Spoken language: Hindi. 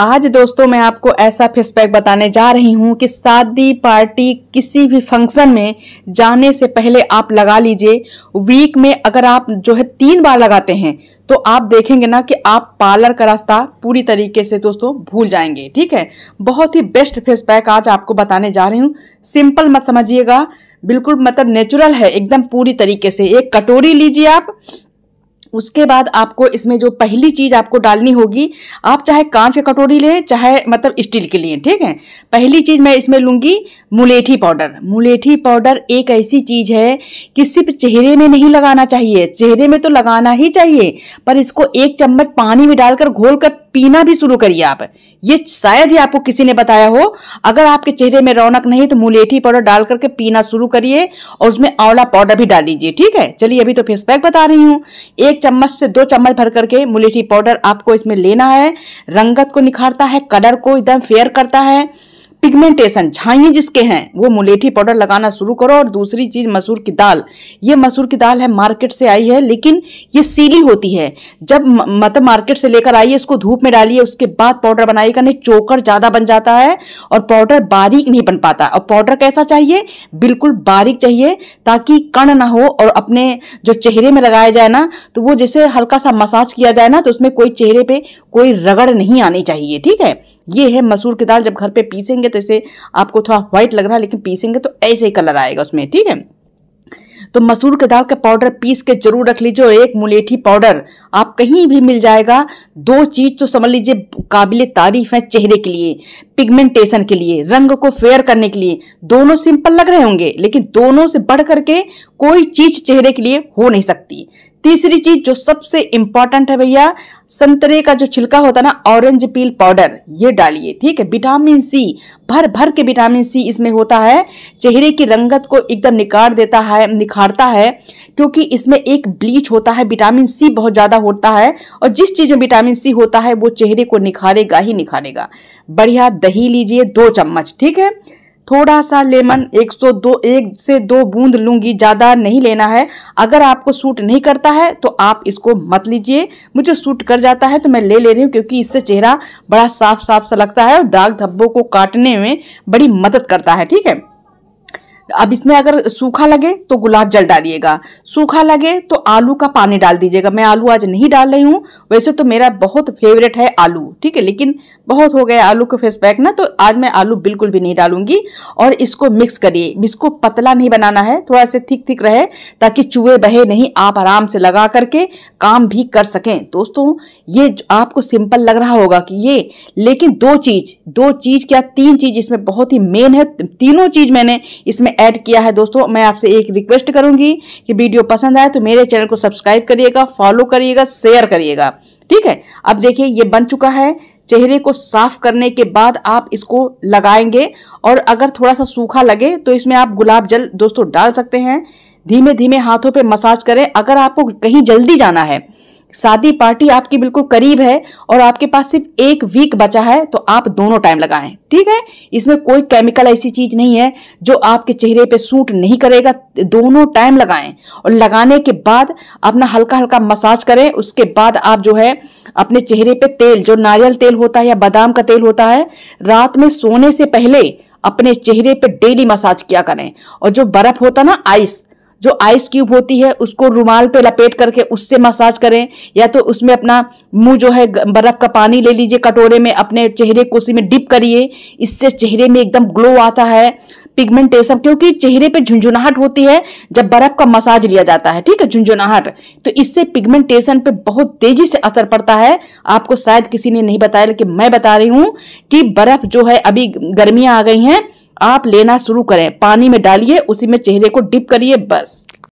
आज दोस्तों मैं आपको ऐसा फेस पैक बताने जा रही हूँ कि शादी पार्टी किसी भी फंक्शन में जाने से पहले आप लगा लीजिए वीक में अगर आप जो है तीन बार लगाते हैं तो आप देखेंगे ना कि आप पार्लर का रास्ता पूरी तरीके से दोस्तों भूल जाएंगे ठीक है बहुत ही बेस्ट फेस पैक आज आपको बताने जा रही हूँ सिंपल मत समझिएगा बिल्कुल मतलब नेचुरल है एकदम पूरी तरीके से एक कटोरी लीजिए आप उसके बाद आपको इसमें जो पहली चीज़ आपको डालनी होगी आप चाहे कांच की कटोरी लें चाहे मतलब स्टील के लिए ठीक है पहली चीज़ मैं इसमें लूंगी मुलेठी पाउडर मुलेठी पाउडर एक ऐसी चीज़ है कि सिर्फ चेहरे में नहीं लगाना चाहिए चेहरे में तो लगाना ही चाहिए पर इसको एक चम्मच पानी में डालकर घोल कर पीना भी शुरू करिए आप ये शायद ही आपको किसी ने बताया हो अगर आपके चेहरे में रौनक नहीं तो मुलेठी पाउडर डाल करके पीना शुरू करिए और उसमें आंवला पाउडर भी डाल लीजिए ठीक है चलिए अभी तो फेस पैक बता रही हूँ एक चम्मच से दो चम्मच भर करके मुलेठी पाउडर आपको इसमें लेना है रंगत को निखारता है कलर को एकदम फेयर करता है पिगमेंटेशन झाइए जिसके हैं वो मुलेठी पाउडर लगाना शुरू करो और दूसरी चीज़ मसूर की दाल ये मसूर की दाल है मार्केट से आई है लेकिन ये सीली होती है जब मतलब मार्केट से लेकर आइए इसको धूप में डालिए उसके बाद पाउडर बनाइएगा नहीं चोकर ज़्यादा बन जाता है और पाउडर बारीक नहीं बन पाता और पाउडर कैसा चाहिए बिल्कुल बारीक चाहिए ताकि कण ना हो और अपने जो चेहरे में लगाया जाए ना तो वो जैसे हल्का सा मसाज किया जाए ना तो उसमें कोई चेहरे पर कोई रगड़ नहीं आनी चाहिए ठीक है ये है मसूर की दाल जब घर पर पीसेंगे पीसेंगे तो इसे आपको थोड़ा व्हाइट लग रहा है लेकिन पीसेंगे तो ऐसे ही कलर आएगा उसमें ठीक है तो मसूर के दाल का पाउडर पीस के जरूर रख लीजिए और एक मुलेठी पाउडर आप कहीं भी मिल जाएगा दो चीज़ तो समझ लीजिए काबिल तारीफ है चेहरे के लिए पिगमेंटेशन के लिए रंग को फेयर करने के लिए दोनों सिंपल लग रहे होंगे लेकिन दोनों से बढ़ करके कोई चीज़ चेहरे के लिए हो नहीं सकती तीसरी चीज जो सबसे इंपॉर्टेंट है भैया संतरे का जो छिलका होता है ना ऑरेंज पील पाउडर ये डालिए ठीक है विटामिन सी भर भर के विटामिन सी इसमें होता है चेहरे की रंगत को एकदम निकाल देता है निखारता है क्योंकि इसमें एक ब्लीच होता है विटामिन सी बहुत ज़्यादा होता है और जिस चीज़ में विटामिन सी होता है वो चेहरे को निखारेगा ही निखारेगा बढ़िया दही लीजिए दो चम्मच ठीक है थोड़ा सा लेमन 102 एक से दो बूंद लूंगी ज़्यादा नहीं लेना है अगर आपको सूट नहीं करता है तो आप इसको मत लीजिए मुझे सूट कर जाता है तो मैं ले ले रही हूँ क्योंकि इससे चेहरा बड़ा साफ साफ सा लगता है और दाग धब्बों को काटने में बड़ी मदद करता है ठीक है अब इसमें अगर सूखा लगे तो गुलाब जल डालिएगा सूखा लगे तो आलू का पानी डाल दीजिएगा मैं आलू आज नहीं डाल रही हूँ वैसे तो मेरा बहुत फेवरेट है आलू ठीक है लेकिन बहुत हो गया आलू का फेस पैक ना तो आज मैं आलू बिल्कुल भी नहीं डालूंगी और इसको मिक्स करिए इसको पतला नहीं बनाना है थोड़ा से थिक थिक रहे ताकि चूहे बहे नहीं आप आराम से लगा करके काम भी कर सकें दोस्तों ये आपको सिंपल लग रहा होगा कि ये लेकिन दो चीज़ दो चीज़ क्या तीन चीज़ इसमें बहुत ही मेन है तीनों चीज़ मैंने इसमें ऐड किया है दोस्तों मैं आपसे एक रिक्वेस्ट करूंगी कि वीडियो पसंद आए तो मेरे चैनल को सब्सक्राइब करिएगा फॉलो करिएगा शेयर करिएगा ठीक है अब देखिए ये बन चुका है चेहरे को साफ करने के बाद आप इसको लगाएंगे और अगर थोड़ा सा सूखा लगे तो इसमें आप गुलाब जल दोस्तों डाल सकते हैं धीमे धीमे हाथों पे मसाज करें अगर आपको कहीं जल्दी जाना है शादी पार्टी आपकी बिल्कुल करीब है और आपके पास सिर्फ एक वीक बचा है तो आप दोनों टाइम लगाएं ठीक है इसमें कोई केमिकल ऐसी चीज नहीं है जो आपके चेहरे पे सूट नहीं करेगा दोनों टाइम लगाएं और लगाने के बाद अपना हल्का हल्का मसाज करें उसके बाद आप जो है अपने चेहरे पे तेल जो नारियल तेल होता है या बादाम का तेल होता है रात में सोने से पहले अपने चेहरे पे डेली मसाज किया करें और जो बर्फ होता ना आइस जो आइस क्यूब होती है उसको रुमाल पे लपेट करके उससे मसाज करें या तो उसमें अपना मुंह जो है बर्फ का पानी ले लीजिए कटोरे में अपने चेहरे को उसी में डिप करिए इससे चेहरे में एकदम ग्लो आता है पिगमेंटेशन क्योंकि चेहरे पे झुंझुनाहट होती है जब बर्फ का मसाज लिया जाता है ठीक है झुंझुनाहट तो इससे पिगमेंटेशन पे बहुत तेजी से असर पड़ता है आपको शायद किसी ने नहीं बताया लेकिन मैं बता रही हूँ कि बर्फ जो है अभी गर्मियां आ गई हैं आप लेना शुरू करें पानी में डालिए उसी में चेहरे को डिप करिए बस